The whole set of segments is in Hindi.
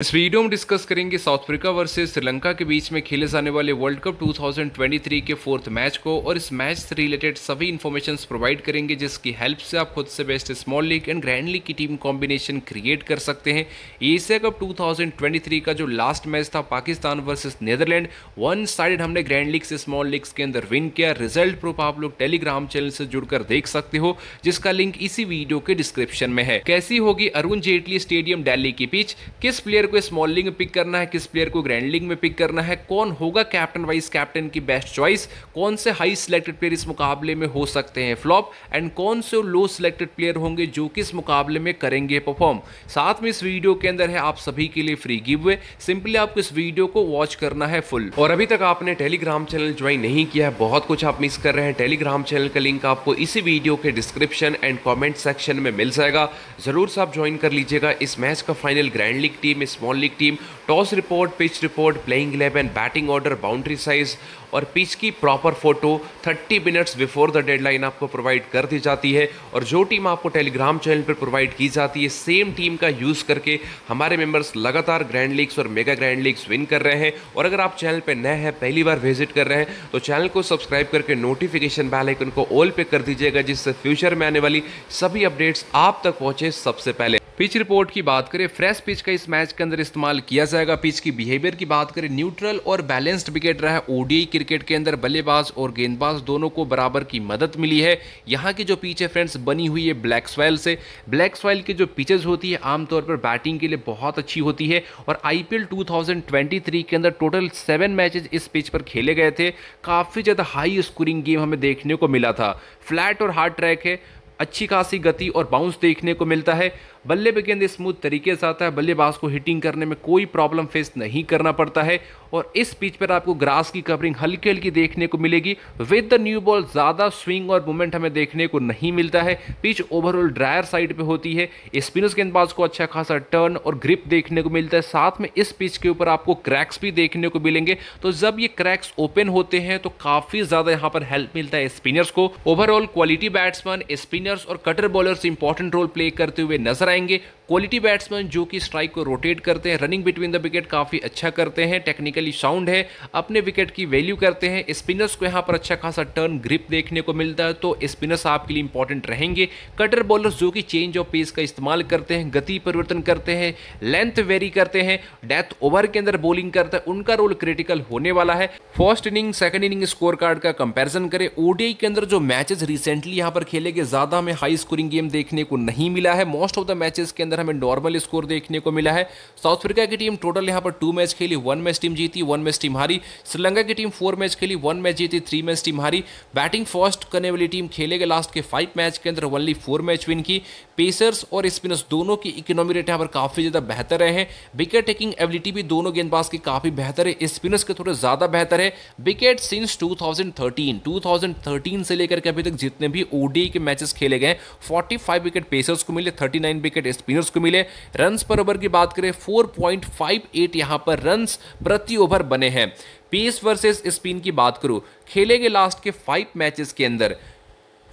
इस वीडियो में डिस्कस करेंगे साउथ अफ्रीका वर्सेस श्रीलंका के बीच में खेले जाने वाले वर्ल्ड कप 2023 के फोर्थ मैच को और इस मैच से रिलेटेड सभी इन्फॉर्मेशन प्रोवाइड करेंगे जिसकी हेल्प से आप खुद से best small league and grand league की टीम कॉम्बिनेशन क्रिएट कर सकते हैं एशिया कप 2023 का जो लास्ट मैच था Pakistan versus Netherland one side हमने ग्रैंड लीग से स्मॉल लीग्स के अंदर विन किया रिजल्ट प्रूफ आप लोग टेलीग्राम चैनल से जुड़कर देख सकते हो जिसका लिंक इसी वीडियो के डिस्क्रिप्शन में है कैसी होगी अरुण जेटली स्टेडियम डेली की पिच किस प्लेयर को स्मॉल लीग में पिक करना है किस प्लेयर को ग्रैंड लीग में पिक करना है कौन होगा कैप्टन वाइस कैप्टन की बेस्ट चॉइस कौन से हाई सिलेक्टेड प्लेयर इस मुकाबले में हो सकते हैं फ्लॉप एंड कौन से लो सिलेक्टेड प्लेयर होंगे जो कि इस मुकाबले में करेंगे परफॉर्म साथ में इस वीडियो के अंदर है आप सभी के लिए फ्री गिव वे सिंपली आपको इस वीडियो को वॉच करना है फुल और अभी तक आपने टेलीग्राम चैनल ज्वाइन नहीं किया है बहुत कुछ आप मिस कर रहे हैं टेलीग्राम चैनल का लिंक आपको इसी वीडियो के डिस्क्रिप्शन एंड कॉमेंट सेक्शन में मिल जाएगा जरूर से आप ज्वाइन कर लीजिएगा इस मैच का फाइनल ग्रैंड लीग टीम इस small league team toss report pitch report playing eleven batting order boundary size और पिच की proper photo 30 minutes before the deadline आपको प्रोवाइड कर दी जाती है और जो टीम आपको टेलीग्राम चैनल पर प्रोवाइड की जाती है सेम टीम का यूज़ करके हमारे मेंबर्स लगातार ग्रैंड लीग्स और मेगा ग्रैंड लीग्स विन कर रहे हैं और अगर आप चैनल पर नए हैं पहली बार विजिट कर रहे हैं तो चैनल को सब्सक्राइब करके नोटिफिकेशन बैल आइकन को ऑल पे कर दीजिएगा जिससे फ्यूचर में आने वाली सभी अपडेट्स आप तक पहुँचे सबसे पहले पिच रिपोर्ट की बात करें फ्रेश पिच का इस मैच के अंदर इस्तेमाल किया जाएगा पिच की बिहेवियर की बात करें न्यूट्रल और बैलेंस्ड विकेट रहा ओडीआई क्रिकेट के अंदर बल्लेबाज और गेंदबाज दोनों को बराबर की मदद मिली है यहाँ की जो पिच है फ्रेंड्स बनी हुई है ब्लैक स्वाइल से ब्लैक स्वेल की जो पिचेज होती है आमतौर पर बैटिंग के लिए बहुत अच्छी होती है और आई पी के अंदर टोटल सेवन मैचेज इस पिच पर खेले गए थे काफ़ी ज़्यादा हाई स्कोरिंग गेम हमें देखने को मिला था फ्लैट और हार्ड ट्रैक है अच्छी खासी गति और बाउंस देखने को मिलता है बल्ले पे गेंद स्मूथ तरीके से आता है बल्लेबाज को हिटिंग करने में कोई प्रॉब्लम फेस नहीं करना पड़ता है और इस पिच पर आपको ग्रास की कवरिंग हल्की हल्की देखने को मिलेगी विद द न्यू बॉल ज़्यादा स्विंग और मूवमेंट हमें देखने को नहीं मिलता है पिच ओवरऑल ड्रायर साइड पे होती है स्पिनर्स गेंदबाज को अच्छा खासा टर्न और ग्रिप देखने को मिलता है साथ में इस पिच के ऊपर आपको क्रैक्स भी देखने को मिलेंगे तो जब ये क्रैक्स ओपन होते हैं तो काफ़ी ज़्यादा यहाँ पर हेल्प मिलता है स्पिनर्स को ओवरऑल क्वालिटी बैट्समैन स्पिनर्स और cutter bowlers important role play करते हुए नजर आए जाएंगे क्वालिटी बैट्समैन जो कि स्ट्राइक को रोटेट करते हैं रनिंग बिटवीन द विकेट काफ़ी अच्छा करते हैं टेक्निकली साउंड है अपने विकेट की वैल्यू करते हैं स्पिनर्स को यहाँ पर अच्छा खासा टर्न ग्रिप देखने को मिलता है तो स्पिनर्स आपके लिए इंपॉर्टेंट रहेंगे कटर बॉलर्स जो कि चेंज ऑफ पेस का इस्तेमाल करते हैं गति परिवर्तन करते हैं लेंथ वेरी करते हैं डेथ ओवर के अंदर बॉलिंग करते हैं उनका रोल क्रिटिकल होने वाला है first inning second inning score card का कंपेरिजन करें ओडीआई के अंदर जो मैचेज रिसेंटली यहाँ पर खेले गए ज़्यादा हमें हाई स्कोरिंग गेम देखने को नहीं मिला है मोस्ट ऑफ द मैचेस के अंदर हमें नॉर्मल स्कोर देखने को मिला है साउथ अफ्रीका की टीम टोटल यहाँ पर टू मैच खेली वन मैच टीम जीती वन मैच टीम हारी श्रीलंका की टीम फोर मैच खेली वन मैच जीती थ्री मैच टीम हारी बैटिंग फर्स्ट करने वाली टीम खेले गए लास्ट के फाइव मैच के अंदर ओनली फोर मैच विन की पेसर्स और स्पिनर्स दोनों की इकोनॉमी रेट यहाँ पर काफ़ी ज़्यादा बेहतर रहे हैं विकेट टेकिंग एबिलिटी भी दोनों गेंदबाज की काफ़ी बेहतर है स्पिनर्स के थोड़े ज़्यादा बेहतर है विकेट सिंस 2013 2013 से लेकर के अभी तक जितने भी ओडी के मैचेस खेले गए 45 विकेट पेसर्स को मिले 39 विकेट स्पिनर्स को मिले रन्स पर ओवर की बात करें 4.58 यहां पर रन्स प्रति ओवर बने हैं पेस वर्सेस स्पिन की बात करूं खेले गए लास्ट के फाइव मैचेस के अंदर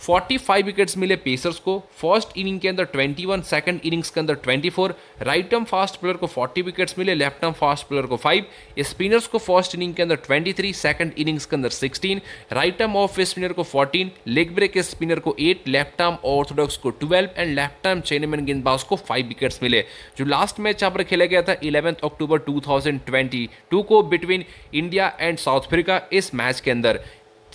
45 विकेट्स मिले पेसर्स को फर्स्ट इनिंग के अंदर 21 सेकंड इनिंग्स के अंदर 24 राइट टर्म फास्ट प्लेयर को 40 विकेट्स मिले लेफ्ट टर्म फास्ट प्लेयर को 5 स्पिनर्स को फर्स्ट इनिंग के अंदर 23 सेकंड इनिंग्स के अंदर 16 राइट टर्म ऑफ स्पिनर को 14 लेग ब्रेक स्पिनर को 8 लेफ्ट टर्म ऑर्थोडॉक्स को 12 एंड लेफ्ट टर्म चेनमैन गेंदबाज को 5 विकेट्स मिले जो लास्ट मैच यहाँ पर खेला गया था इलेवंथ अक्टूबर टू को between India and South Africa इस मैच के अंदर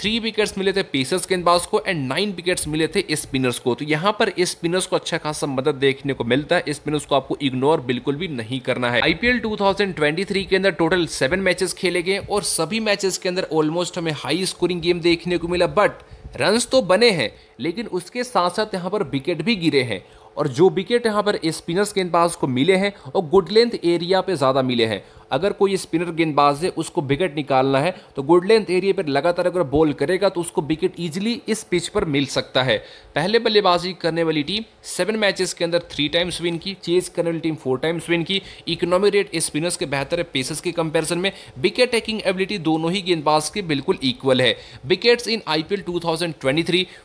थ्री विकेट्स मिले थे पेसर्स गेंदबाज को एंड नाइन विकेट्स मिले थे स्पिनर्स को तो यहाँ पर स्पिनर्स को अच्छा खासा मदद देखने को मिलता है स्पिनर्स को आपको इग्नोर बिल्कुल भी नहीं करना है आईपीएल 2023 के अंदर टोटल सेवन मैचेस खेले गए और सभी मैचेस के अंदर ऑलमोस्ट हमें हाई स्कोरिंग गेम देखने को मिला बट रन्स तो बने हैं लेकिन उसके साथ साथ यहाँ पर विकेट भी गिरे हैं और जो विकेट यहाँ पर स्पिनर्स गेंदबाज को मिले हैं और गुड लेंथ एरिया पे ज़्यादा मिले हैं अगर कोई स्पिनर गेंदबाज है उसको विकेट निकालना है तो गुड लेंथ एरिया पर लगातार अगर बॉल करेगा तो उसको विकेट ईजिली इस पिच पर मिल सकता है पहले बल्लेबाजी करने वाली टीम सेवन मैचेस के अंदर थ्री टाइम्स विन की चेज करने वाली टीम फोर टाइम्स विन की इकोनॉमी रेट स्पिनर्स के बेहतर है पेसर्स के कंपेरिजन में विकेट टेकिंग एबिलिटी दोनों ही गेंदबाज के बिल्कुल इक्वल है wickets in IPL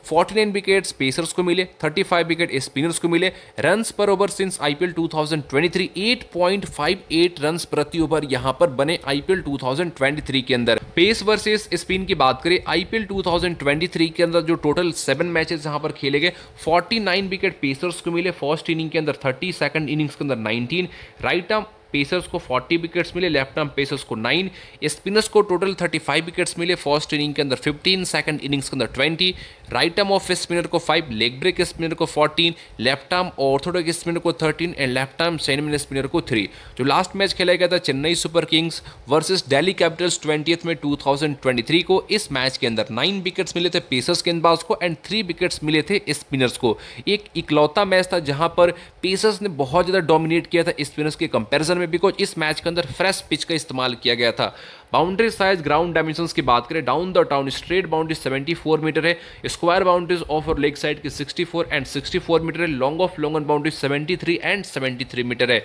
forty nine wickets pacers को मिले फाइव विकेट स्पिनर्स को मिले run per over since IPL five eight run प्रति ओवर ओवर यहां पर बने आईपीएल 2023 के अंदर पेस वर्सेस स्पिन की बात करें आईपीएल 2023 के अंदर जो टोटल सेवन मैचेस यहां पर खेले गए 49 विकेट पेसर्स को मिले फर्स्ट इनिंग के अंदर 30 सेकंड इनिंग्स के अंदर 19 राइट आर्म पेसर्स को 40 विकेट्स मिले लेफ्ट आर्म पेसर्स को 9 स्पिनर्स को टोटल 35 विकेट्स मिले फर्स्ट इनिंग के अंदर 15 सेकंड इनिंग्स के अंदर 20 राइट आर्म ऑफ स्पिनर को फाइव लेग ब्रेक स्पिनर को fourteen left arm orthodox spinner को thirteen and left arm chinaman spinner को थ्री जो लास्ट मैच खेला गया था Chennai super kings versus Delhi capitals twenty में 2023 को इस मैच के अंदर नाइन विकेट्स मिले थे पेसर्स गेंदबाज को एंड थ्री विकेट्स मिले थे स्पिनर्स को एक इकलौता मैच था जहां पर पेसर्स ने बहुत ज़्यादा डोमिनेट किया था स्पिनर्स के कंपेरिजन में बिकॉज इस मैच के अंदर फ्रेश पिच का इस्तेमाल किया गया था बाउंड्री साइज ग्राउंड डायमेंशन की बात करें down the town straight boundary seventy four metre है स्क्वायर बाउंड्रीज ऑफ और लेग साइड की sixty four and four metre है long off long and boundary three and seventy three metre है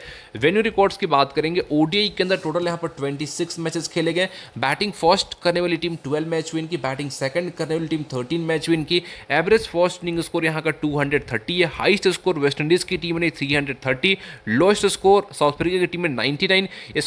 वेन्यू रिकॉर्ड्स की बात करेंगे ओडीआई के अंदर टोटल यहाँ पर ट्वेंटी सिक्स मैचेस खेले गए बैटिंग फर्स्ट करने वाली टीम ट्वेल्व मैच विन की बैटिंग सेकंड करने वाली टीम थर्टीन मैच विन की एवरेज फर्स्ट इनिंग स्कोर यहाँ का टू हंड्रेड थर्टी है हाइस्ट स्कोर वेस्ट इंडीज की टीम ने three hundred thirty lowest score South Africa की टीम ने नाइन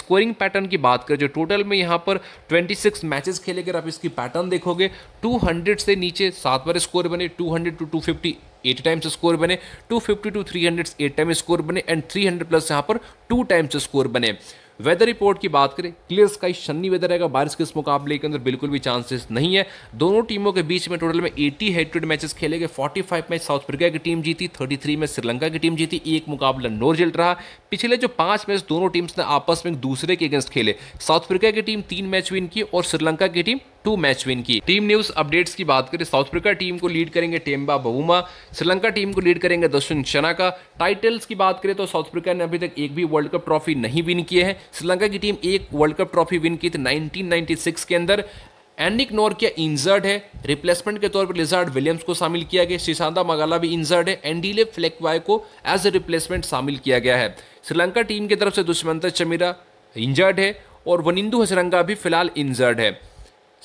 स्कोरिंग पैटर्न की बात करें जो टोटल में यहाँ पर पर 26 मैचेस खेले अगर आप इसकी पैटर्न देखोगे 200 से नीचे सात बार स्कोर बने 200 two two fifty eight times score बने 250 two three hundred eight time score बने एंड 300 प्लस यहाँ पर टू टाइम्स स्कोर बने वेदर रिपोर्ट की बात करें क्लियर स्काई शनि वेदर रहेगा बारिश के इस मुकाबले के अंदर बिल्कुल भी चांसेस नहीं है दोनों टीमों के बीच में टोटल में 80 हेड टू हेड मैचेस खेले गए 45 मैच साउथ अफ्रीका की टीम जीती 33 में श्रीलंका की टीम जीती एक मुकाबला नोर नॉर्ज रहा पिछले जो पांच मैच दोनों टीम्स ने आपस में दूसरे के अगेंस्ट खेले साउथ अफ्रीका की टीम तीन मैच विन की और श्रीलंका की टीम टू मैच विन की टीम न्यूज अपडेट्स की बात करें साउथ अफ्रीका टीम को लीड करेंगे टेम्बा बहुमा श्रीलंका टीम को लीड करेंगे दशुन शनाका टाइटल्स की बात करें तो साउथ अफ्रीका ने अभी तक एक भी वर्ल्ड कप ट्रॉफी नहीं विन किए हैं श्रीलंका की टीम एक वर्ल्ड कप ट्रॉफी विन की थी नाइनटीन के अंदर एंडिक नोरकिया इंजर्ड है रिप्लेसमेंट के तौर पर लिजार्ड विलियम्स को शामिल किया गया श्रीशांता मगाला भी इंजर्ड है एंडीले फ्लेक्वाय को एज ए रिप्लेसमेंट शामिल किया गया है श्रीलंका टीम की तरफ से दुष्मंत चमीरा इंजर्ड है और वनिंदु हसरंगा भी फिलहाल इंजर्ड है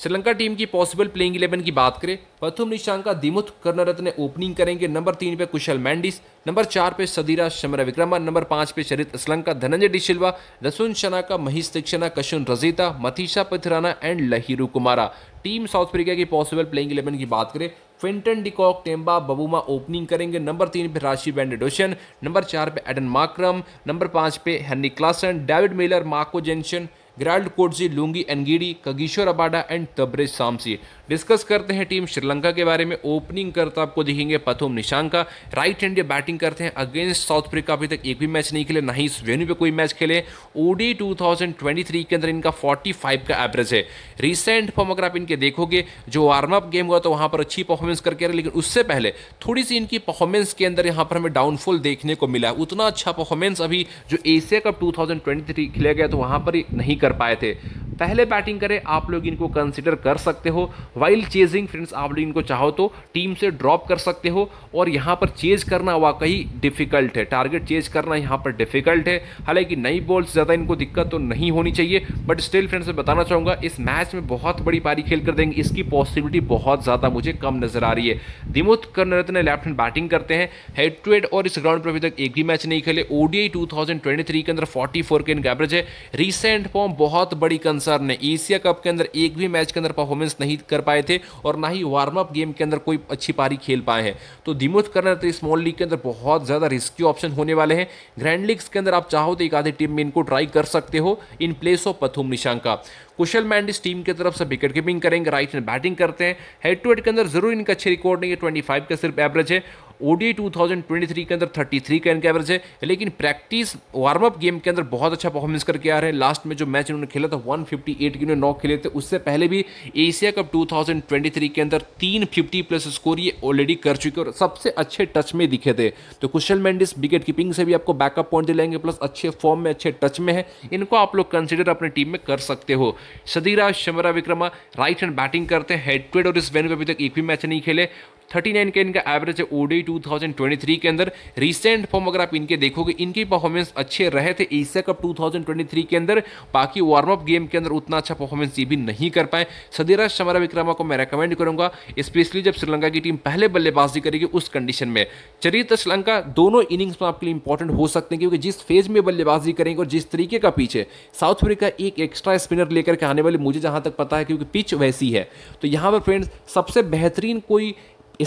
श्रीलंका टीम की पॉसिबल प्लेइंग इलेवन की बात करें प्रथम निशांका दिमुथ कर्णरत्न ओपनिंग करेंगे नंबर तीन पे कुशल मैंडिस नंबर चार पे सदीरा शमरा विक्रमा नंबर पाँच पे शरित Asalanka Dhananjaya de Silva Dasun Shanaka Maheesh Theekshana Kasun Rajitha Matheesha Pathirana and Lahiru Kumara team South Africa की पॉसिबल प्लेइंग इलेवन की बात करें Quinton de Kock Temba Bavuma opening करेंगे नंबर तीन पे राशि बैंडोशन नंबर चार पे एडन माक्रम नंबर पाँच पे Heinrich Klaasen David Miller Marco Jansen Gerald Coetzee Lungi Ngidi Kagiso Rabada and Tabraiz Shamsi discuss करते हैं टीम श्रीलंका के बारे में ओपनिंग करता आपको दिखेंगे पथुम का राइट हैंड बैटिंग करते हैं अगेंस्ट साउथ अफ्रीका अभी तक एक भी मैच नहीं खेले ना ही वेन्यू पे कोई मैच खेले ओडी 2023 के अंदर इनका 45 का एवरेज है रिसेंट फॉर्म अगर आप इनके देखोगे जो वार्म अप गेम हुआ तो वहाँ पर अच्छी परफॉर्मेंस करके रहे लेकिन उससे पहले थोड़ी सी इनकी परफॉर्मेंस के अंदर यहाँ पर हमें डाउनफॉल देखने को मिला उतना अच्छा परफॉर्मेंस अभी जो एशिया कप टू खेला गया तो वहाँ पर नहीं कर पाए थे पहले बैटिंग करें आप लोग इनको कंसिडर कर सकते हो वाइल्ड चेजिंग फ्रेंड्स आप लोग इनको चाहो तो टीम से ड्रॉप कर सकते हो और यहाँ पर चेज करना वाकई डिफिकल्ट है टारगेट चेज करना यहाँ पर डिफिकल्ट है हालांकि नई बॉल से ज़्यादा इनको दिक्कत तो नहीं होनी चाहिए बट स्टिल फ्रेंड्स मैं बताना चाहूँगा इस मैच में बहुत बड़ी पारी खेल कर देंगे इसकी पॉसिबिलिटी बहुत ज़्यादा मुझे कम नजर आ रही है कर्नरत ने लेफ्ट हैंड बैटिंग करते हैं हेड टू हेड और इस ग्राउंड पर अभी तक एक भी मैच नहीं खेले ओडीआई टू के अंदर फोर के इनका एवरेज है रिसेंट फॉर्म बहुत बड़ी कंसर्न सर ने एशिया कप के अंदर एक भी मैच के अंदर परफॉर्मेंस नहीं कर पाए थे और ना ही वार्म अप गेम के अंदर कोई अच्छी पारी खेल पाए हैं तो दिमुथ कर्नर स्मॉल लीग के अंदर बहुत ज़्यादा रिस्की ऑप्शन होने वाले हैं ग्रैंड लीग्स के अंदर आप चाहो तो एक आधी टीम में इनको ट्राई कर सकते हो in place of Pathum Nissanka Kusal Mendis team की तरफ से विकेट कीपिंग करेंगे राइट हैंड बैटिंग करते हैं हेड टू हेड के अंदर जरूर इनका अच्छे रिकॉर्ड नहीं है ट्वेंटी का सिर्फ एवरेज है ओडी 2023 के अंदर 33 का इनका एवरेज है लेकिन प्रैक्टिस वार्म अप गेम के अंदर बहुत अच्छा परफॉर्मेंस करके आ रहे हैं लास्ट में जो मैच इन्होंने खेला था 158 के की नौ खेले थे उससे पहले भी एशिया कप 2023 के अंदर 350 प्लस स्कोर ये ऑलरेडी कर चुके और सबसे अच्छे टच में दिखे थे तो कुशल मैंडिस विकेट कीपिंग से भी आपको बैकअप पॉइंट दिलाएंगे प्लस अच्छे फॉर्म में अच्छे टच में है इनको आप लोग कंसिडर अपनी टीम में कर सकते हो Sadeera Samarawickrama right hand batting करते हैं हेड टू हेड और इस वेन्यू पे अभी तक एक भी मैच नहीं खेले थर्टी नाइन के इनका एवरेज है ODI two thousand twenty three के अंदर रिसेंट फॉर्म अगर आप इनके देखोगे इनकी परफॉर्मेंस अच्छे रहे थे Asia cup two thousand twenty three के अंदर बाकी वार्म अप गेम के अंदर उतना अच्छा परफॉर्मेंस ये भी नहीं कर पाए सदीराज शमरा विक्रमा को मैं रिकमेंड करूंगा स्पेशली जब श्रीलंका की टीम पहले बल्लेबाजी करेगी उस कंडीशन में चरित्र तो श्रीलंका दोनों इनिंग्स में आपके लिए इंपॉर्टेंट हो सकते हैं क्योंकि जिस फेज में बल्लेबाजी करेंगे और जिस तरीके का है साउथ अफ्रीका एक एक्स्ट्रा स्पिनर लेकर के आने वाले मुझे जहां तक पता है क्योंकि पिच वैसी है तो यहाँ पर फ्रेंड्स सबसे बेहतरीन कोई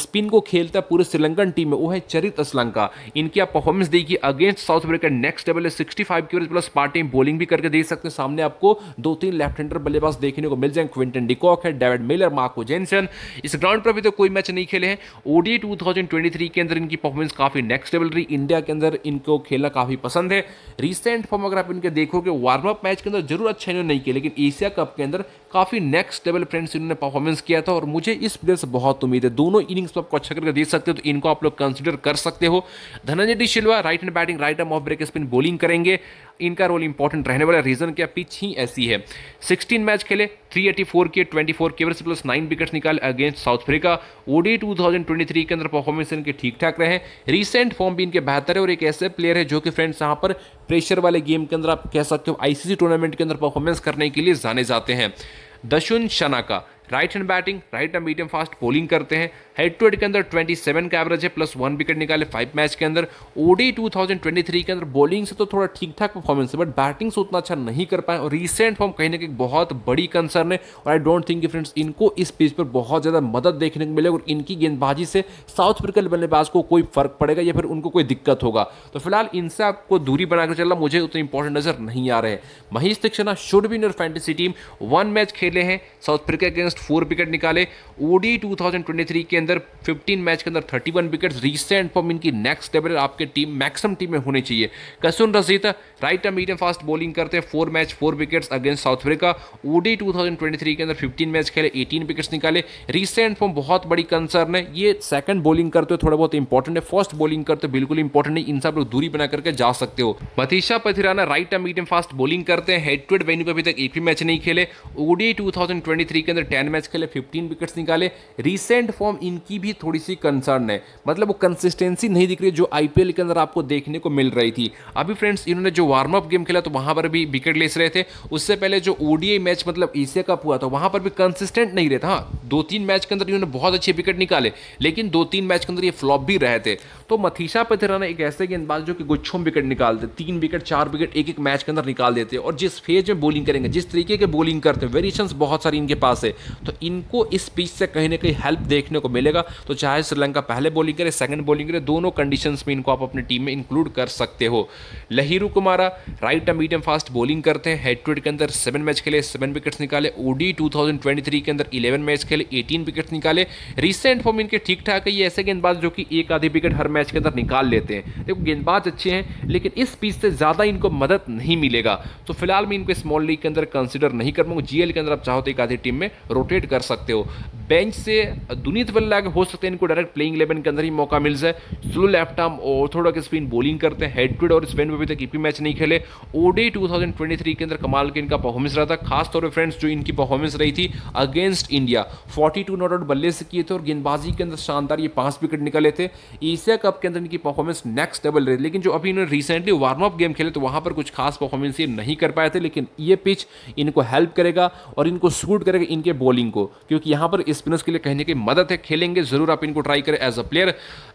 स्पिन को खेलता है पूरे श्रीलंकन टीम में वो है चरित असलंका इनकी आप परफॉर्मेंस देखिए against South Africa next level है सिक्सटी फाइव की प्लस पार्टी बॉलिंग भी करके देख सकते हैं सामने आपको दो तीन लेफ्ट हैंडर बल्लेबाज देखने को मिल जाए क्विंटन डिकॉक है डेविड मिलर मार्को जेनसन इस ग्राउंड पर अभी तो कोई मैच नहीं खेले हैं ओडी टू के अंदर इनकी परफॉर्मेंस काफ़ी नेक्स्ट लेवल रही इंडिया के अंदर इनको खेलना काफ़ी पसंद है रिसेंट फॉर्म अगर आप इनके देखोगे वार्म अप मैच के अंदर जरूर अच्छा इन्होंने नहीं किया लेकिन एशिया कप के अंदर काफ़ी नेक्स्ट लेवल फ्रेंड्स इन्होंने परफॉर्मेंस किया था और मुझे इस प्लेयर से बहुत उम्मीद है दोनों इनिंग्स तो आपको अच्छा करके दे सकते हो तो इनको आप लोग कंसिडर कर सकते हो Dhananjaya de Silva right hand batting right arm off break spin bowling करेंगे इनका रोल इंपॉर्टेंट रहने वाला रीजन क्या पिच ही ऐसी है 16 मैच खेले 384 के ट्वेंटी फोर केवर्स प्लस नाइन विकेट्स निकाले अगेंस्ट साउथ अफ्रीका ओडी 2023 के अंदर परफॉर्मेंस इनके ठीक ठाक रहे रिसेंट फॉर्म भी इनके बेहतर है और एक ऐसे प्लेयर है जो कि फ्रेंड्स यहाँ पर प्रेशर वाले गेम के अंदर आप कह सकते हो आईसीसी टूर्नामेंट के अंदर परफॉर्मेंस करने के लिए जाने जाते हैं Dasun Shanaka right hand batting right hand medium fast bowling करते हैं हेड टू हेड के अंदर 27 का एवरेज है प्लस वन विकेट निकाले फाइव मैच के अंदर ओडी 2023 के अंदर बॉलिंग से तो थोड़ा ठीक ठाक परफॉर्मेंस है बट बैटिंग से उतना अच्छा नहीं कर पाए और रिसेंट फॉर्म कहीं ना कहीं बहुत बड़ी कंसर्न है और आई डोंट थिंक फ्रेंड्स इनको इस पिच पर बहुत ज़्यादा मदद देखने को मिलेगी और इनकी गेंदबाजी से साउथ अफ्रीका बल्लेबाज को कोई फर्क पड़ेगा या फिर उनको कोई दिक्कत होगा तो फिलहाल इनसे आपको दूरी बनाकर चलना मुझे उतनी इंपॉर्टेंट नजर नहीं आ रहे Maheesh Theekshana should be in fantasy team one match खेले हैं South Africa against four wicket निकाले ओडी 2023 के अंदर 15 मैच के अंदर 31 वन विकेट रिसेंट फॉर्म इनकी नेक्स्ट लेवल आपके टीम मैक्सिमम टीम में होनी चाहिए Kasun Rajitha right arm medium fast bowling करते हैं four match four wickets against South Africa ODI 2023 के अंदर 15 मैच खेले 18 विकेट्स निकाले रिसेंट फॉर्म बहुत बड़ी कंसर्न है ये सेकंड बॉलिंग करते हो थोड़ा बहुत इंपॉर्टेंट है फर्स्ट बॉलिंग करते हो बिल्कुल इंपॉर्टेंट नहीं इन सब लोग दूरी बना करके जा सकते हो Matheesha Pathirana right arm medium fast bowling करते हैं हेड टू हेड वेन्यू पर अभी तक एक भी मैच नहीं खेले ओडी टू के अंदर टेन मैच खेले फिफ्टीन विकेट्स निकाले रिसेंट फॉर्म इनकी भी थोड़ी सी कंसर्न है मतलब वो कंसिस्टेंसी नहीं दिख रही जो आईपीएल के अंदर आपको देखने को मिल रही थी अभी फ्रेंड्स इन्होंने जो वार्म अप गेम खेला तो वहाँ पर भी विकेट लेस रहे थे उससे पहले जो ओडीआई मैच मतलब एशिया कप हुआ था वहाँ पर भी कंसिस्टेंट नहीं रहता हाँ दो तीन मैच के अंदर इन्होंने बहुत अच्छे विकेट निकाले लेकिन दो तीन मैच के अंदर ये फ्लॉप भी रहे थे तो मथीशा पथेराना एक ऐसे गेंदबाज जो कि गुच्छों विकेट निकालते तीन विकेट चार विकेट एक एक मैच के अंदर निकाल देते और जिस फेज में बोलिंग करेंगे जिस तरीके के बोलिंग करते हैं वेरिएशन बहुत सारी इनके पास है तो इनको इस पिच से कहीं ना कहीं हेल्प देखने को मिलेगा तो चाहे श्रीलंका पहले बॉलिंग करे सेकंड बॉलिंग करे दोनों कंडीशन में इनको आप अपनी टीम में इंक्लूड कर सकते हो Lahiru Kumara right and medium fast bowling करते हैं हेड टू के अंदर सेवन मैच खेले सेवन विकेट्स निकाले ओडी 2023 के अंदर इलेवन मैच खेले एटीन विकेट्स निकाले रिसेंट फॉर्म इनके ठीक ठाक है ये ऐसे गेंदबाज जो कि एक आधी विकेट हर मैच के अंदर निकाल लेते हैं देखो गेंदबाज अच्छे हैं लेकिन इस पिच से ज़्यादा इनको मदद नहीं मिलेगा तो फिलहाल मैं इनको स्मॉल लीग के अंदर कंसिडर नहीं कर पाऊंगा जीएल के अंदर आप चाहो तो एक आधी टीम में रोल रोटेट कर सकते हो बेंच से दुनित वल्ला के हो सकते हैं इनको डायरेक्ट प्लेइंग इलेवन के अंदर ही मौका मिल जाए slow left arm orthodox spin bowling करते हैं हेड टूड और स्पेन में अभी तक ईपी मैच नहीं खेले ओडे 2023 के अंदर कमाल के इनका परफॉर्मेंस रहा था खासतौर पर फ्रेंड्स जो इनकी परफॉर्मेंस रही थी against India forty two not out बल्ले से किए थे और गेंदबाजी के अंदर शानदार ये पांच विकेट निकले थे एशिया कप के अंदर इनकी परफॉर्मेंस नेक्स्ट लेवल रही लेकिन जो अभी इन्होंने रिसेंटली वार्म अप गेम खेले तो वहां पर कुछ खास परफॉर्मेंस ये नहीं कर पाए थे लेकिन ये पिच इनको हेल्प करेगा और इनको सूट करेगा इनके बॉलिंग बॉलिंग को क्योंकि यहाँ पर स्पिनर्स के लिए कहने की मदद है खेलेंगे ज़रूर आप इनको ट्राई करें एज अ प्लेयर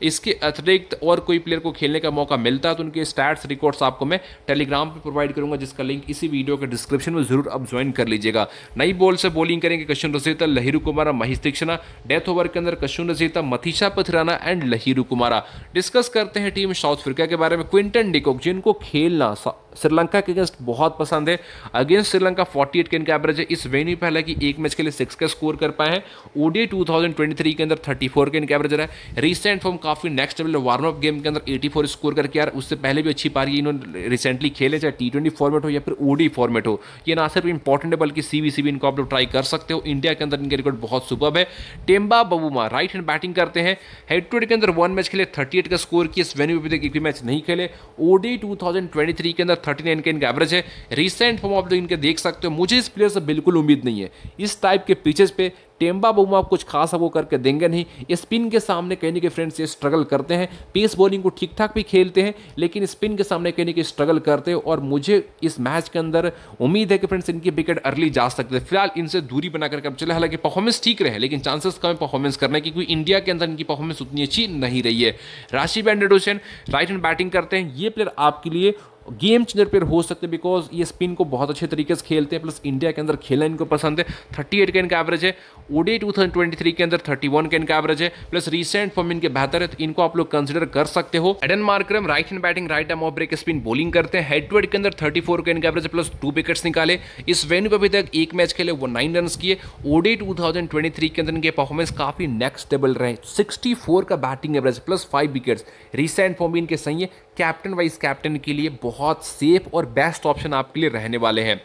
इसके अतिरिक्त और कोई प्लेयर को खेलने का मौका मिलता है तो उनके स्टैट्स रिकॉर्ड्स आपको मैं टेलीग्राम पर प्रोवाइड करूँगा जिसका लिंक इसी वीडियो के डिस्क्रिप्शन में जरूर आप ज्वाइन कर लीजिएगा नई बॉल से बॉलिंग करेंगे कश्यन रसेता लहिरू कुमारा महेश दीक्षणा डेथ ओवर के अंदर कश्यन रसेता मथीशा पथराना एंड लहिरू कुमारा डिस्कस करते हैं टीम साउथ अफ्रीका के बारे में क्विंटन डिकोक जिनको खेलना श्रीलंका के अगेंस्ट बहुत पसंद है अगेंस्ट श्रीलंका 48 के इनका एवरेज है इस वेन्यू पहले कि एक मैच के लिए सिक्स का स्कोर कर पाए हैं ओडी टू के अंदर थर्टी फोर का इनका एवरेज रहा है रिसेंट फॉर्म काफी next level warm up game के अंदर एटी फोर स्कोर करके यार उससे पहले भी अच्छी पारी इन्होंने रिसेंटली खेले चाहे टी ट्वेंटी फॉर्मेट हो या फिर ओडी फॉर्मेट हो ये ना सिर्फ इंपॉर्टेंट है बल्कि सी बी इनको आप लोग ट्राई कर सकते हो इंडिया के अंदर इनके रिकॉर्ड बहुत सुबह है Temba Bavuma right hand batting करते हैं हेड टू हेड के अंदर वन मैच खेले थर्टी का स्कोर किया वेन्यू पे एक भी मैच नहीं खेले ओडी टू के अंदर 39 का इनका एवरेज है रिसेंट फॉर्म आप लोग इनके देख सकते हो मुझे इस प्लेयर से बिल्कुल उम्मीद नहीं है इस टाइप के पिचेस पे टेम्बा आप कुछ खास वो करके देंगे नहीं स्पिन के सामने कहने के फ्रेंड्स ये स्ट्रगल करते हैं पेस बॉलिंग को ठीक ठाक भी खेलते हैं लेकिन स्पिन के सामने कहने के स्ट्रगल करते हैं और मुझे इस मैच के अंदर उम्मीद है कि फ्रेंड्स इनकी विकेट अर्ली जा सकते हैं फिलहाल इनसे दूरी बना करके अब चले हालांकि परफॉर्मेंस ठीक रहे लेकिन चांसेस कम है परफॉर्मेंस करने की क्योंकि इंडिया के अंदर इनकी परफॉर्मेंस उतनी अच्छी नहीं रही है राशि बैंडेड राइट हैंड बैटिंग करते हैं ये प्लेयर आपके लिए गेम चेंजर पर हो सकते हैं बिकॉज ये स्पिन को बहुत अच्छे तरीके से खेलते हैं प्लस इंडिया के अंदर खेलना इनको पसंद है थर्टी एट का इनका एवरेज है ओडे थ्री के अंदर थर्टी वन का इनका एवरेज है प्लस रिसेंट फॉर्म इनके बेहतर है तो इनको आप लोग कंसिडर कर सकते हो Aiden Markram right hand batting right arm off break spin bowling करते हैं हेडवेड के अंदर थर्टी का इनका एवरेज है प्लस टू विकेट्स निकाले इस वेन्यू पर अभी तक एक मैच खेले वो नाइन रन किए ODI two thousand twenty three के अंदर इनके परफॉर्मेंस काफी नेक्स्ट लेवल रहे सिक्सटी फोर का batting average plus five wickets recent form इनके सही है कैप्टन वाइस कैप्टन के लिए बहुत सेफ और बेस्ट ऑप्शन आपके लिए रहने वाले हैं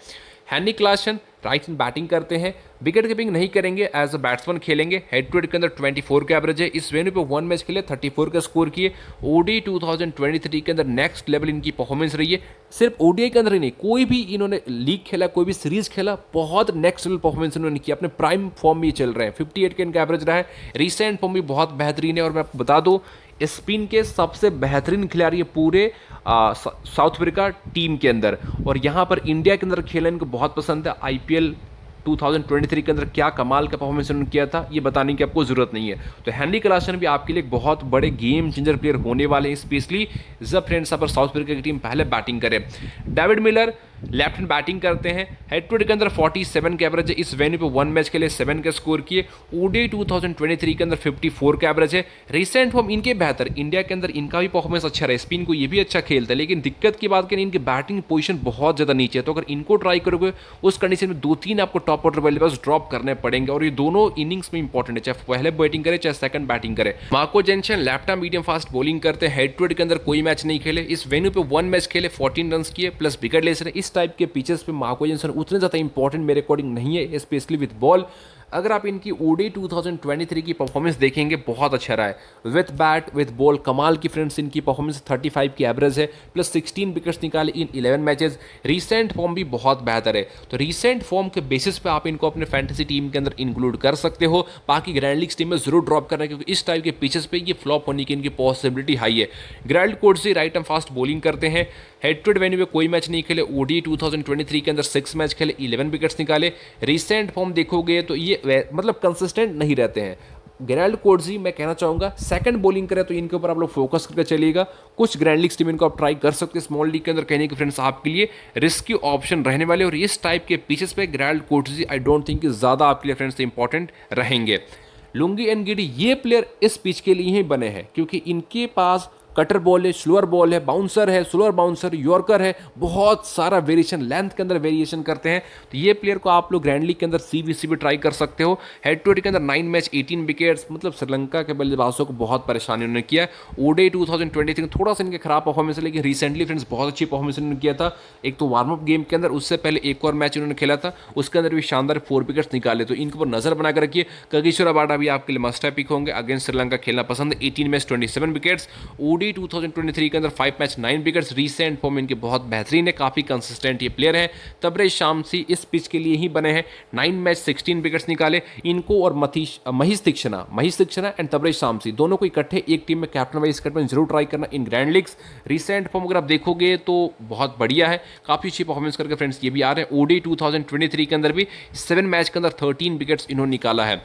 हैनी क्लासन राइट इन बैटिंग करते हैं विकेट कीपिंग नहीं करेंगे एज अ बैट्समैन खेलेंगे हेड टू हेड के अंदर 24 का एवरेज है इस वेन्यू पे वन मैच खेले लिए 34 का स्कोर किए ओडी 2023 के अंदर नेक्स्ट लेवल इनकी परफॉर्मेंस रही है सिर्फ ओडीआई के अंदर ही नहीं कोई भी इन्होंने लीग खेला कोई भी सीरीज खेला बहुत नेक्स्ट लेवल परफॉर्मेंस इन्होंने की अपने प्राइम फॉर्म में चल रहे हैं फिफ्टी के इनका एवरेज रहा है रिसेंट फॉर्म भी बहुत बेहतरीन है और मैं आपको बता दूँ स्पिन के सबसे बेहतरीन खिलाड़ी है पूरे साउथ अफ्रीका टीम के अंदर और यहाँ पर इंडिया के अंदर खेलने इनको बहुत पसंद है आईपीएल 2023 के अंदर क्या कमाल का परफॉर्मेंस उन्होंने किया था ये बताने की आपको ज़रूरत नहीं है तो हैंडी क्लासन भी आपके लिए बहुत बड़े गेम चेंजर प्लेयर होने वाले हैं स्पेशली जब फ्रेंड्स पर साउथ अफ्रीका की टीम पहले बैटिंग करे David Miller left hand batting करते हैं हेड टू हेड के अंदर 47 के एवरेज है इस वेन्यू पे वन मैच के लिए सेवन के स्कोर किए ओडी 2023 के अंदर 54 के एवरेज है रिसेंट फॉर्म इनके बेहतर इंडिया के अंदर इनका भी परफॉर्मेंस अच्छा रहा है स्पिन को ये भी अच्छा खेलता है लेकिन दिक्कत की बात करें इनकी बैटिंग पोजिशन बहुत ज़्यादा नीचे है तो अगर इनको ट्राई करोगे उस कंडीशन में दो तीन आपको टॉप ऑर्डर वाले पास ड्रॉप करने पड़ेंगे और ये दोनों इनिंग्स में इंपॉर्टेंट है चाहे पहले बैटिंग करे चाहे सेकंड बैटिंग करे Marco Jansen left arm medium fast bowling करते हैं हेड टू हेड के अंदर कोई मैच नहीं खेले इस वेन्यू पे वन मैच खेले फोर्टीन रन किए प्लस विकेट ले इस टाइप के पिचेस पे मार्को जेंसन उतने ज़्यादा इंपॉर्टेंट मेरे अकॉर्डिंग नहीं है स्पेशली विथ बॉल अगर आप इनकी ओडी 2023 की परफॉर्मेंस देखेंगे बहुत अच्छा रहा है विथ बैट विथ बॉल कमाल की फ्रेंड्स इनकी परफॉर्मेंस 35 की एवरेज है प्लस 16 विकेट्स निकाले इन 11 मैचेस रीसेंट फॉर्म भी बहुत बेहतर है तो रीसेंट फॉर्म के बेसिस पे आप इनको अपने फैंटेसी टीम के अंदर इंक्लूड कर सकते हो बाकी ग्रैंड लीग्स टीम में जरूर ड्रॉप करना है क्योंकि इस टाइप के पिचेस पे ये फ्लॉप होने की इनकी पॉसिबिलिटी हाई है ग्रैंड से राइट एंड फास्ट बॉलिंग करते हैं हेड टू वेन्यू में कोई मैच नहीं खेले ओडी 2023 के अंदर सिक्स मैच खेले इलेवन विकेट्स निकाले रिसेंट फॉर्म देखोगे तो ये मतलब कंसिस्टेंट नहीं रहते हैं ग्रैंड कोर्जी मैं कहना चाहूँगा सेकंड बॉलिंग करें तो इनके ऊपर आप लोग फोकस करके चलिएगा कुछ ग्रैंड लीग टीम इनको आप ट्राई कर सकते हैं स्मॉल लीग के अंदर कहने की फ्रेंड्स आपके लिए रिस्की ऑप्शन रहने वाले और इस टाइप के पीसेस पे Gerald Coetzee I don't think ज़्यादा आपके लिए फ्रेंड्स इंपॉर्टेंट रहेंगे लुंगी एंड गिडी ये प्लेयर इस पिच के लिए ही बने हैं क्योंकि इनके पास कटर बॉल है स्लोअर बॉल है बाउंसर है स्लोअर बाउंसर यॉर्कर है बहुत सारा वेरिएशन लेंथ के अंदर वेरिएशन करते हैं तो ये प्लेयर को आप लोग ग्रैंड लीग के अंदर सी वी सी भी ट्राई कर सकते हो हेड टू हेड के अंदर नाइन मैच एटीन विकेट्स मतलब श्रीलंका के बल्लेबाजों को बहुत परेशानी उन्होंने किया ODI two thousand twenty three थोड़ा सा इनके खराब परफॉर्मेंस है लेकिन रिसेंटली फ्रेंड्स बहुत अच्छी परफॉर्मेंस उन्होंने किया था एक तो वार्म अप गेम के अंदर उससे पहले एक और मैच उन्होंने खेला था उसके अंदर भी शानदार फोर विकेट्स निकाले तो इनके ऊपर नजर बनाकर रखिए कगेश्वर अबाडा भी आपके लिए मस्ट पिक होंगे अगेंस्ट श्रीलंका खेलना पसंद eighteen match twenty seven wickets ODI D 2023 के अंदर five match nine wickets recent form इनके बहुत बेहतरीन है काफ़ी कंसिस्टेंट ये प्लेयर है तबरे शामसी इस पिच के लिए ही बने हैं नाइन मैच सिक्सटीन विकेट्स निकाले इनको और मथीश महिश दीक्षणा महिश दीक्षणा एंड तबरे शामसी दोनों को इकट्ठे एक टीम में कैप्टन वाइज कैप्टन जरूर ट्राई करना in grand leagues recent form अगर आप देखोगे तो बहुत बढ़िया है काफ़ी अच्छी परफॉर्मेंस करके फ्रेंड्स ये भी आ रहे हैं ओडी 2023 के अंदर भी सेवन मैच के अंदर थर्टीन विकेट्स इन्होंने निकाला है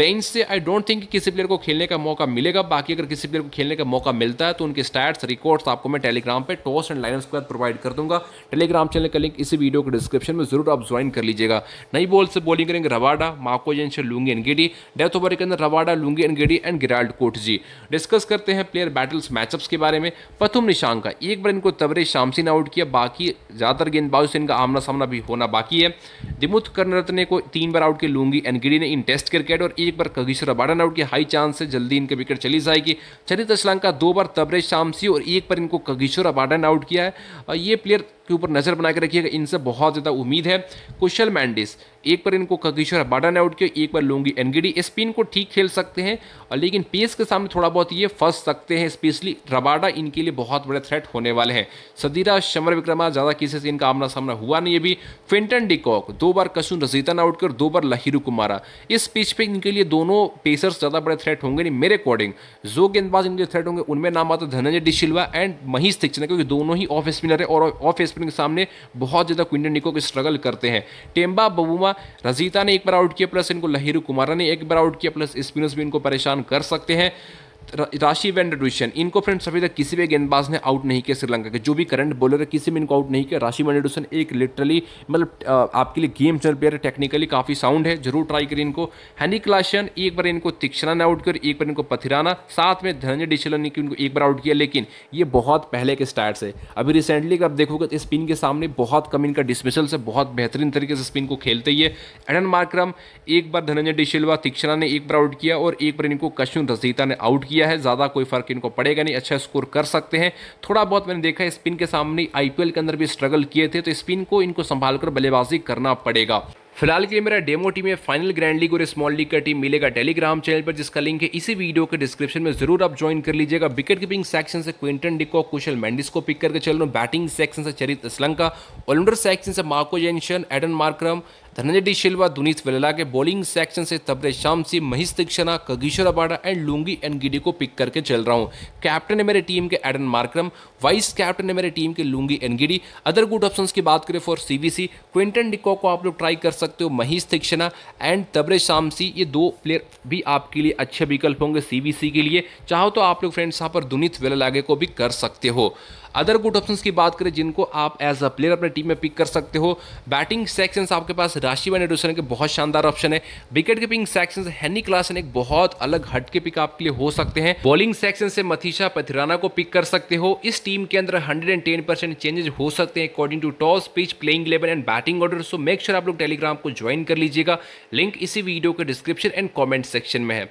बेंच से आई डोंट थिंक किसी प्लेयर को खेलने का मौका मिलेगा बाकी अगर किसी प्लेयर को खेलने का मौका मिलता है तो उनके स्टैट्स रिकॉर्ड्स आपको मैं टेलीग्राम पर टॉस एंड लाइनर्स के बाद प्रोवाइड कर दूंगा टेलीग्राम चैनल का लिंक इसी वीडियो के डिस्क्रिप्शन में जरूर आप ज्वाइन कर लीजिएगा नई बॉल से बॉलिंग करेंगे रवाडा मार्को जेंशन लूंगी एनगेडी डेथ ओवर के अंदर Rabada Lungi Ngidi and Gerald Coetzee discuss करते हैं प्लेयर बैटल्स मैचअप्स के बारे में प्रथम निशान का एक बार इनको तबरे शामसी ने आउट किया बाकी ज़्यादातर गेंदबाजों से इनका आमना सामना भी होना बाकी है दिमुथ कर्णरत्ने को तीन बार आउट किया लूंगी एनगिडी ने इन टेस्ट क्रिकेट और एक बार कगीश्वर रबाडा ने आउट किया हाई चांस से जल्दी इनके विकेट चली जाएगी चरित्र श्रीलंका दो बार सबरेज शामसी और एक पर इनको कगिशोर अबाडा आउट किया है ये प्लेयर के ऊपर नज़र बना के रखिएगा इनसे बहुत ज़्यादा उम्मीद है कुशल मैंडिस एक बार इनको कगिश्वर बाडा ने आउट किया एक बार लूंगी एनगिडी स्पिन को ठीक खेल सकते हैं और लेकिन पेस के सामने थोड़ा बहुत ये फंस सकते हैं स्पेशली रबाडा इनके लिए बहुत बड़े थ्रेट होने वाले हैं सदीरा शमर विक्रमा ज़्यादा किसी से इनका आमना सामना हुआ नहीं अभी फिंटन डिकॉक दो बार कसून रजीता ने आउट कर दो बार लहिरू कुमारा इस पिच पर इनके लिए दोनों पेसर्स ज़्यादा बड़े थ्रेट होंगे नहीं मेरे अकॉर्डिंग जो गेंदबाज इनके थ्रेट होंगे उनमें नाम आता धनंजय डिशिल्वा एंड महीश दीक्षित क्योंकि दोनों ही ऑफ स्पिनर है और ऑफ स्पिन के सामने बहुत ज़्यादा क्विंटन के स्ट्रगल करते हैं टेम्बा बबुमा रजीता ने एक बार आउट किया प्लस इनको लहिरू कुमारा ने एक बार आउट किया प्लस स्पिनर्स भी इनको परेशान कर सकते हैं राशि वेंडडुशन इनको फ्रेंड्स अभी तक किसी भी गेंदबाज ने आउट नहीं किया श्रीलंका के जो भी करंट बॉलर है किसी भी इनको आउट नहीं किया राशि वेंडडुशन एक लिटरली मतलब आपके लिए गेम चल प्लेयर टेक्निकली काफ़ी साउंड है जरूर ट्राई करिए इनको हैनी क्लाशन एक बार इनको तिक्षणा ने आउट कर एक बार इनको पथिराना साथ में धनंजय डिशलन ने इनको एक बार आउट किया लेकिन ये बहुत पहले के स्टार्ट है अभी रिसेंटली आप देखोगे तो स्पिन के सामने बहुत कम इनका डिसमिसल से बहुत बेहतरीन तरीके से स्पिन को खेलते ही है एडन मार्क्रम एक बार धनंजय डिशिलवा तिक्षणा ने एक बार आउट किया और एक बार इनको कशुन रसीता ने आउट किया दिया है ज़्यादा कोई फ़र्क इनको पड़ेगा नहीं अच्छा स्कोर कर सकते हैं थोड़ा बहुत मैंने देखा है स्पिन के सामने आईपीएल के अंदर भी स्ट्रगल किए थे तो स्पिन को इनको संभाल कर बल्लेबाजी करना पड़ेगा फिलहाल के लिए मेरा डेमो टीम है फाइनल ग्रैंड लीग और स्मॉल लीग का टीम मिलेगा टेलीग्राम चैनल पर जिसका लिंक है इसी वीडियो के डिस्क्रिप्शन में जरूर आप ज्वाइन कर लीजिएगा विकेट कीपिंग सेक्शन से क्विंटन डिको कुशल मैंडिस को पिक करके चल रहा हूँ बैटिंग सेक्शन से चरित श्रलंका ऑलराउंडर सेक्शन से Marco Jansen Aiden Markram Dhananjaya Silva Dunith Wellalage bowling section से Tabraiz Shamsi Maheesh Theekshana Kagiso Rabada and Lungi Ngidi को पिक करके चल रहा हूँ कैप्टन है मेरे टीम के एडन मार्क्रम वाइस कैप्टन है मेरे टीम के Lungi Ngidi other good option की बात करें for C B C Quinton de Kock को आप लोग ट्राई कर सकते हो महिष दीक्षणा एंड तबरे शामसी ये दो प्लेयर भी आपके लिए अच्छे विकल्प होंगे सी के लिए चाहो तो आप लोग फ्रेंड्स यहाँ पर दुनीत वेललागे को भी कर सकते हो अदर गुड ऑप्शन की बात करें जिनको आप एज अ प्लेयर अपने टीम में पिक कर सकते हो बैटिंग सेक्शंस आपके पास राशिवन एडोसन के बहुत शानदार ऑप्शन है विकेट कीपिंग सेक्शन हैनी क्लासन एक बहुत अलग हट के पिक आपके लिए हो सकते हैं बॉलिंग सेक्शन से मथीशा पथिराना को पिक कर सकते हो इस टीम के अंदर हंड्रेड परसेंट हो सकते हैं according to toss pitch playing eleven and batting order so make sure आप लोग टेलीग्राम को ज्वाइन कर लीजिएगा लिंक इसी वीडियो के डिस्क्रिप्शन एंड कॉमेंट सेक्शन में है